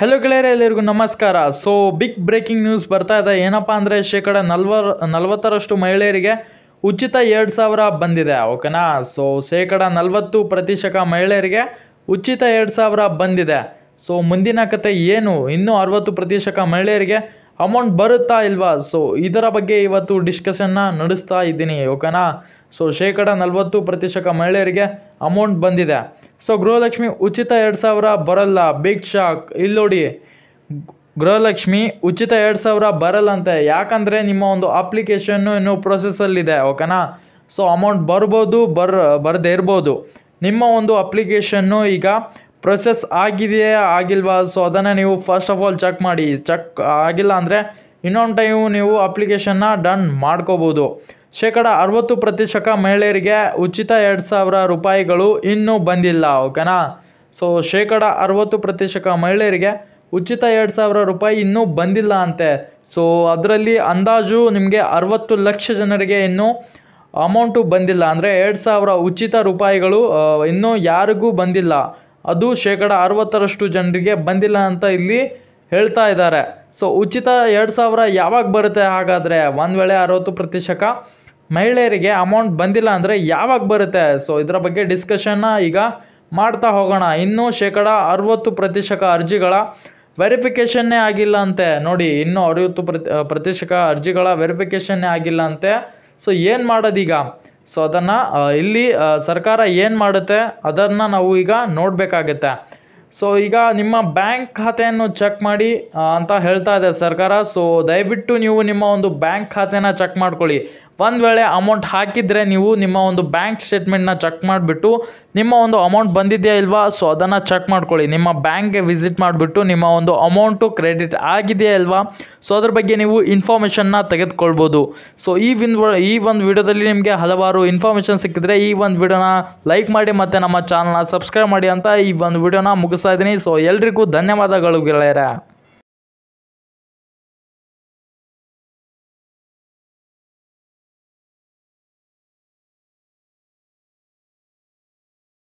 hello ಗೆಳೆಯರೆ ಎಲ್ಲರಿಗೂ ನಮಸ್ಕಾರ ಸೊ ಬಿಗ್ ಬ್ರೇಕಿಂಗ್ ನ್ಯೂಸ್ ಬರ್ತಾ ಇದೆ ಏನಪ್ಪ ಅಂದರೆ ಶೇಕಡ ನಲ್ವ ನಲವತ್ತರಷ್ಟು ಮಹಿಳೆಯರಿಗೆ ಉಚಿತ ಎರಡು ಸಾವಿರ ಬಂದಿದೆ ಓಕೆನಾ ಸೊ ಶೇಕಡ ನಲವತ್ತು ಪ್ರತಿಶತ ಮಹಿಳೆಯರಿಗೆ ಉಚಿತ ಎರಡು ಸಾವಿರ ಬಂದಿದೆ ಸೊ ಮುಂದಿನ ಕತೆ ಏನು ಇನ್ನೂ ಅರವತ್ತು ಪ್ರತಿಶತ ಮಹಿಳೆಯರಿಗೆ ಅಮೌಂಟ್ ಬರುತ್ತಾ ಇಲ್ವಾ ಸೊ ಇದರ ಬಗ್ಗೆ ಇವತ್ತು ಡಿಸ್ಕಷನ್ನ ನಡೆಸ್ತಾ ಇದ್ದೀನಿ ಓಕೆನಾ ಸೊ ಶೇಕಡ ನಲವತ್ತು ಪ್ರತಿಶತ ಮಹಿಳೆಯರಿಗೆ ಅಮೌಂಟ್ ಬಂದಿದೆ ಸೊ ಗೃಹಲಕ್ಷ್ಮಿ ಉಚಿತ ಎರಡು ಸಾವಿರ ಬರಲ್ಲ ಬಿಗ್ ಶಾಕ್ ಇಲ್ಲಿ ನೋಡಿ ಗೃಹಲಕ್ಷ್ಮಿ ಉಚಿತ ಎರಡು ಸಾವಿರ ಬರಲ್ಲ ಯಾಕಂದರೆ ನಿಮ್ಮ ಒಂದು ಅಪ್ಲಿಕೇಶನ್ನು ಇನ್ನೂ ಪ್ರೊಸೆಸಲ್ಲಿದೆ ಓಕೆನಾ ಸೊ ಅಮೌಂಟ್ ಬರ್ಬೋದು ಬರ್ ಬರದೇ ಇರ್ಬೋದು ನಿಮ್ಮ ಒಂದು ಅಪ್ಲಿಕೇಶನ್ನು ಈಗ ಪ್ರೊಸೆಸ್ ಆಗಿದೆಯಾ ಆಗಿಲ್ವಾ ಸೊ ಅದನ್ನು ನೀವು ಫಸ್ಟ್ ಆಫ್ ಆಲ್ ಚೆಕ್ ಮಾಡಿ ಚೆಕ್ ಆಗಿಲ್ಲ ಅಂದರೆ ಇನ್ನೊಂದು ಟೈಮು ನೀವು ಅಪ್ಲಿಕೇಶನ್ನ ಡನ್ ಮಾಡ್ಕೋಬೋದು ಶೇಕಡ ಅರವತ್ತು ಪ್ರತಿಶತ ಮಹಿಳೆಯರಿಗೆ ಉಚಿತ ಎರಡು ಸಾವಿರ ರೂಪಾಯಿಗಳು ಇನ್ನೂ ಬಂದಿಲ್ಲ ಓಕೆನಾ ಸೊ ಶೇಕಡ ಅರವತ್ತು ಪ್ರತಿಶತ ಮಹಿಳೆಯರಿಗೆ ಉಚಿತ ಎರಡು ಸಾವಿರ ರೂಪಾಯಿ ಇನ್ನೂ ಬಂದಿಲ್ಲ ಅಂತೆ ಸೊ ಅದರಲ್ಲಿ ಅಂದಾಜು ನಿಮಗೆ ಅರವತ್ತು ಲಕ್ಷ ಜನರಿಗೆ ಇನ್ನೂ ಅಮೌಂಟು ಬಂದಿಲ್ಲ ಅಂದರೆ ಎರಡು ಸಾವಿರ ಉಚಿತ ರೂಪಾಯಿಗಳು ಇನ್ನೂ ಯಾರಿಗೂ ಬಂದಿಲ್ಲ ಅದು ಶೇಕಡ ಅರವತ್ತರಷ್ಟು ಜನರಿಗೆ ಬಂದಿಲ್ಲ ಅಂತ ಇಲ್ಲಿ ಹೇಳ್ತಾ ಇದ್ದಾರೆ ಸೊ ಉಚಿತ ಎರಡು ಸಾವಿರ ಯಾವಾಗ ಬರುತ್ತೆ ಹಾಗಾದರೆ ಒಂದು ವೇಳೆ ಅರವತ್ತು ಪ್ರತಿಶತ ಮಹಿಳೆಯರಿಗೆ ಅಮೌಂಟ್ ಬಂದಿಲ್ಲ ಅಂದರೆ ಯಾವಾಗ ಬರುತ್ತೆ ಸೊ ಇದರ ಬಗ್ಗೆ ಡಿಸ್ಕಷನ್ನ ಈಗ ಮಾಡ್ತಾ ಹೋಗೋಣ ಇನ್ನೂ ಶೇಕಡ ಅರುವತ್ತು ಪ್ರತಿಶತ ಅರ್ಜಿಗಳ ವೆರಿಫಿಕೇಷನ್ನೇ ಆಗಿಲ್ಲ ಅಂತೆ ನೋಡಿ ಇನ್ನೂ ಅರವತ್ತು ಪ್ರತಿ ಪ್ರತಿಶತ ಅರ್ಜಿಗಳ ವೆರಿಫಿಕೇಷನ್ನೇ ಆಗಿಲ್ಲ ಅಂತೆ ಸೊ ಏನು ಮಾಡೋದೀಗ ಸೊ ಅದನ್ನು ಇಲ್ಲಿ ಸರ್ಕಾರ ಏನು ಮಾಡುತ್ತೆ ಅದನ್ನು ನಾವು ಈಗ ನೋಡಬೇಕಾಗತ್ತೆ ಸೊ ಈಗ ನಿಮ್ಮ ಬ್ಯಾಂಕ್ ಖಾತೆಯನ್ನು ಚೆಕ್ ಮಾಡಿ ಅಂತ ಹೇಳ್ತಾ ಇದೆ ಸರ್ಕಾರ ಸೊ ದಯವಿಟ್ಟು ನೀವು ನಿಮ್ಮ ಒಂದು ಬ್ಯಾಂಕ್ ಖಾತೆನ ಚೆಕ್ ಮಾಡ್ಕೊಳ್ಳಿ ಒಂದು ವೇಳೆ ಅಮೌಂಟ್ ಹಾಕಿದರೆ ನೀವು ನಿಮ್ಮ ಒಂದು ಬ್ಯಾಂಕ್ ಸ್ಟೇಟ್ಮೆಂಟ್ನ ಚೆಕ್ ಮಾಡಿಬಿಟ್ಟು ನಿಮ್ಮ ಒಂದು ಅಮೌಂಟ್ ಬಂದಿದೆಯಾ ಇಲ್ವಾ ಸೊ ಅದನ್ನು ಚೆಕ್ ಮಾಡ್ಕೊಳ್ಳಿ ನಿಮ್ಮ ಬ್ಯಾಂಕ್ಗೆ ವಿಸಿಟ್ ಮಾಡಿಬಿಟ್ಟು ನಿಮ್ಮ ಒಂದು ಅಮೌಂಟು ಕ್ರೆಡಿಟ್ ಆಗಿದೆಯಾ ಇಲ್ವಾ ಸೊ ಅದ್ರ ಬಗ್ಗೆ ನೀವು ಇನ್ಫಾರ್ಮೇಷನ್ನ ತೆಗೆದುಕೊಳ್ಬೋದು ಸೊ ಈ ವಿನ್ ಈ ಒಂದು ವಿಡಿಯೋದಲ್ಲಿ ನಿಮಗೆ ಹಲವಾರು ಇನ್ಫಾರ್ಮೇಷನ್ ಸಿಕ್ಕಿದ್ರೆ ಈ ಒಂದು ವಿಡಿಯೋನ ಲೈಕ್ ಮಾಡಿ ಮತ್ತು ನಮ್ಮ ಚಾನಲ್ನ ಸಬ್ಸ್ಕ್ರೈಬ್ ಮಾಡಿ ಅಂತ ಈ ಒಂದು ವಿಡಿಯೋನ ಮುಗಿಸ್ತಾ ಇದ್ದೀನಿ ಸೊ ಎಲ್ರಿಗೂ ಧನ್ಯವಾದಗಳು ಗೆಳೆಯರ